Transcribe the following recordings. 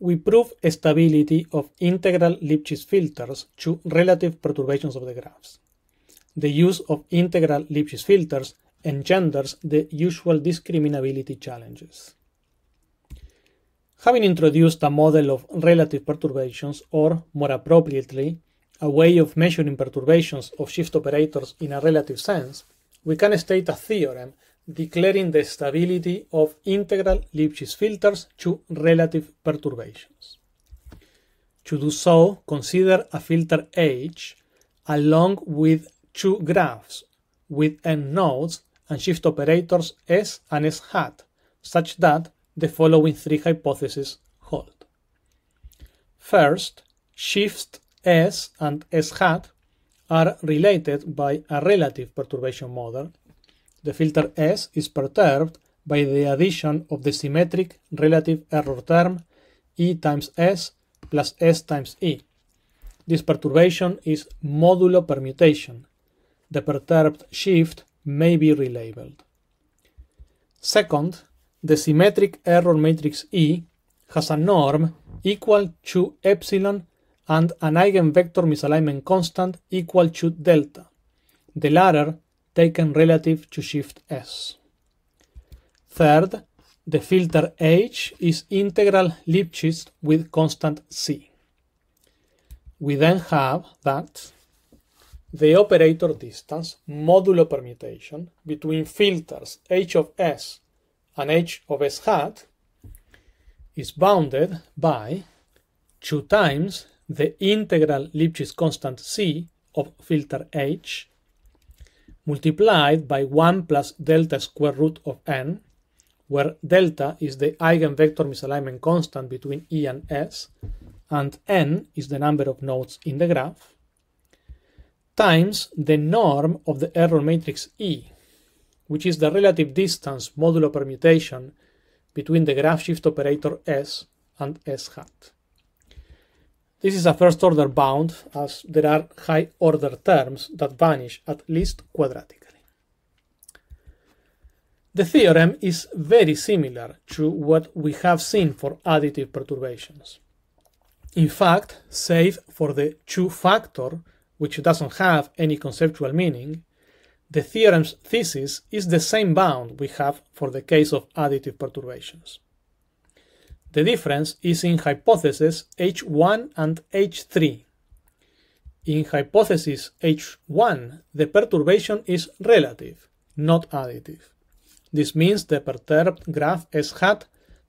we prove stability of integral Lipschitz filters to relative perturbations of the graphs. The use of integral Lipschitz filters engenders the usual discriminability challenges. Having introduced a model of relative perturbations, or more appropriately, a way of measuring perturbations of shift operators in a relative sense, we can state a theorem declaring the stability of integral Lipschitz filters to relative perturbations. To do so, consider a filter H along with two graphs with n nodes and shift operators S and S hat, such that the following three hypotheses hold. First, shifts S and S hat are related by a relative perturbation model the filter S is perturbed by the addition of the symmetric relative error term E times S plus S times E. This perturbation is modulo permutation. The perturbed shift may be relabeled. Second, the symmetric error matrix E has a norm equal to epsilon and an eigenvector misalignment constant equal to delta. The latter taken relative to shift S. Third, the filter H is integral Lipschitz with constant C. We then have that the operator distance modulo permutation between filters H of S and H of S hat is bounded by 2 times the integral Lipschitz constant C of filter H multiplied by 1 plus delta square root of n, where delta is the eigenvector misalignment constant between E and S, and n is the number of nodes in the graph, times the norm of the error matrix E, which is the relative distance modulo permutation between the graph shift operator S and S hat. This is a first order bound as there are high order terms that vanish at least quadratically. The theorem is very similar to what we have seen for additive perturbations. In fact, save for the two factor, which doesn't have any conceptual meaning, the theorem's thesis is the same bound we have for the case of additive perturbations. The difference is in hypotheses H1 and H3. In hypothesis H1, the perturbation is relative, not additive. This means the perturbed graph S hat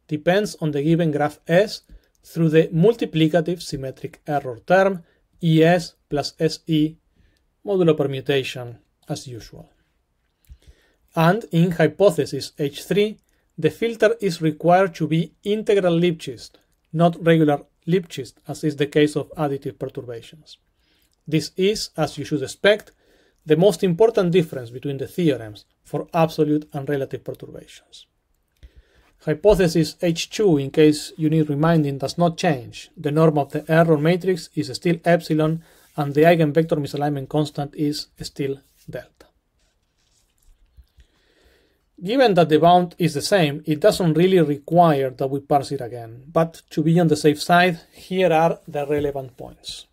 depends on the given graph S through the multiplicative symmetric error term ES plus SE modulo permutation as usual. And in hypothesis H3, the filter is required to be integral Lipschitz, not regular Lipschitz, as is the case of additive perturbations. This is, as you should expect, the most important difference between the theorems for absolute and relative perturbations. Hypothesis H2, in case you need reminding, does not change. The norm of the error matrix is still epsilon and the eigenvector misalignment constant is still delta given that the bound is the same, it doesn't really require that we parse it again. But to be on the safe side, here are the relevant points.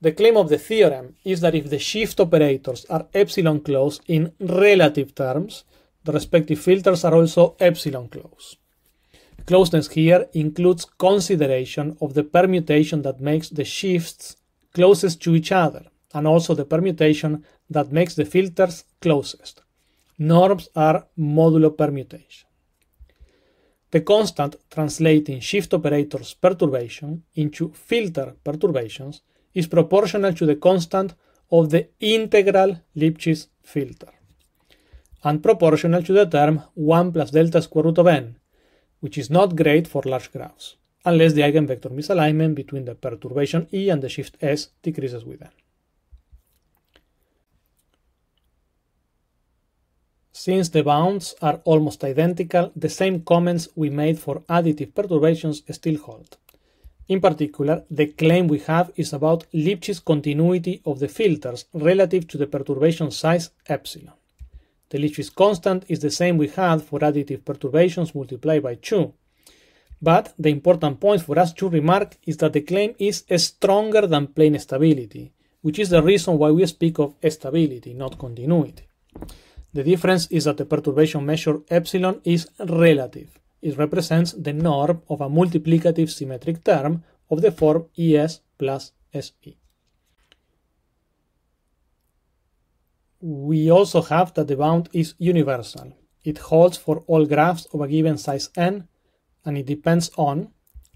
The claim of the theorem is that if the shift operators are epsilon close in relative terms, the respective filters are also epsilon close. Closeness here includes consideration of the permutation that makes the shifts closest to each other, and also the permutation that makes the filters closest, norms are modulo permutation. The constant translating shift operator's perturbation into filter perturbations is proportional to the constant of the integral Lipschitz filter and proportional to the term 1 plus delta square root of n, which is not great for large graphs, unless the eigenvector misalignment between the perturbation E and the shift S decreases with n. Since the bounds are almost identical, the same comments we made for additive perturbations still hold. In particular, the claim we have is about Lipschitz continuity of the filters relative to the perturbation size epsilon. The Lipschitz constant is the same we had for additive perturbations multiplied by 2. But the important point for us to remark is that the claim is stronger than plane stability, which is the reason why we speak of stability, not continuity. The difference is that the perturbation measure epsilon is relative. It represents the norm of a multiplicative symmetric term of the form ES plus SE. We also have that the bound is universal. It holds for all graphs of a given size n, and it depends on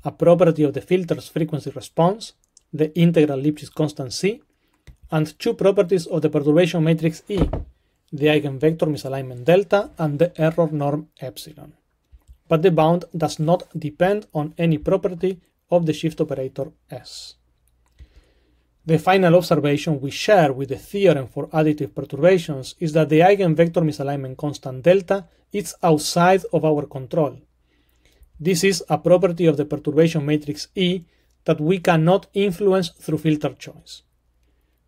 a property of the filter's frequency response, the integral Lipschitz constant C, and two properties of the perturbation matrix E, the eigenvector misalignment delta, and the error norm epsilon. But the bound does not depend on any property of the shift operator S. The final observation we share with the theorem for additive perturbations is that the eigenvector misalignment constant delta is outside of our control. This is a property of the perturbation matrix E that we cannot influence through filter choice,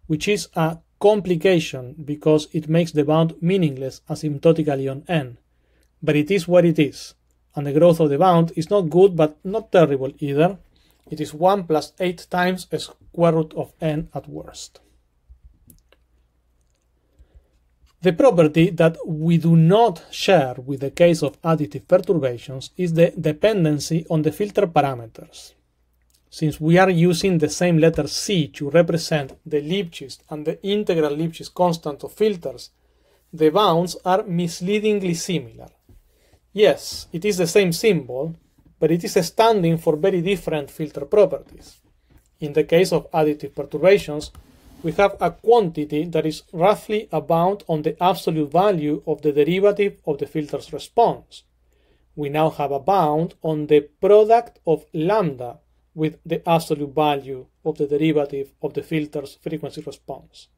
which is a complication because it makes the bound meaningless asymptotically on n. But it is what it is, and the growth of the bound is not good but not terrible either. It is 1 plus 8 times a square root of n at worst. The property that we do not share with the case of additive perturbations is the dependency on the filter parameters. Since we are using the same letter C to represent the Lipschitz and the integral Lipschitz constant of filters, the bounds are misleadingly similar. Yes, it is the same symbol, but it is standing for very different filter properties. In the case of additive perturbations, we have a quantity that is roughly a bound on the absolute value of the derivative of the filter's response. We now have a bound on the product of lambda with the absolute value of the derivative of the filter's frequency response.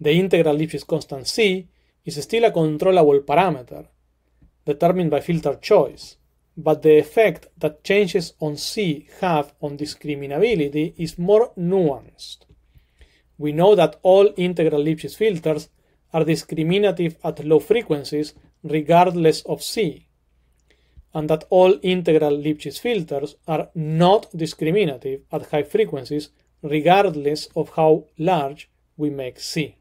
The integral Lipschitz constant C is still a controllable parameter, determined by filter choice, but the effect that changes on C have on discriminability is more nuanced. We know that all integral Lipschitz filters are discriminative at low frequencies regardless of C, and that all integral Lipschitz filters are not discriminative at high frequencies regardless of how large we make C.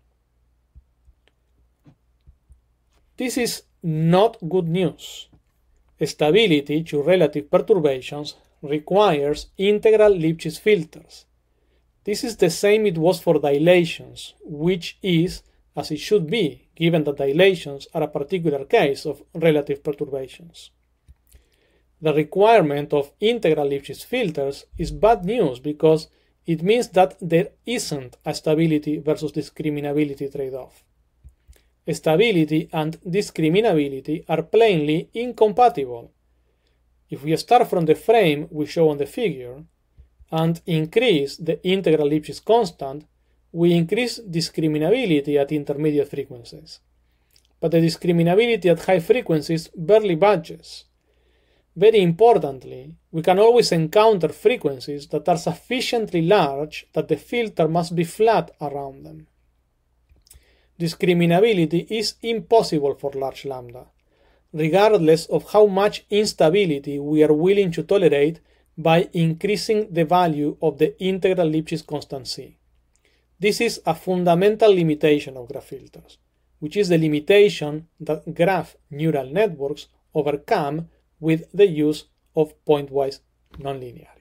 This is not good news. Stability to relative perturbations requires integral Lipschitz filters. This is the same it was for dilations, which is as it should be, given that dilations are a particular case of relative perturbations. The requirement of integral Lipschitz filters is bad news because it means that there isn't a stability versus discriminability trade-off. Stability and discriminability are plainly incompatible. If we start from the frame we show on the figure and increase the integral Lipschitz constant, we increase discriminability at intermediate frequencies. But the discriminability at high frequencies barely budges. Very importantly, we can always encounter frequencies that are sufficiently large that the filter must be flat around them. Discriminability is impossible for large lambda, regardless of how much instability we are willing to tolerate by increasing the value of the integral Lipschitz constant C. This is a fundamental limitation of graph filters, which is the limitation that graph neural networks overcome with the use of pointwise nonlinear.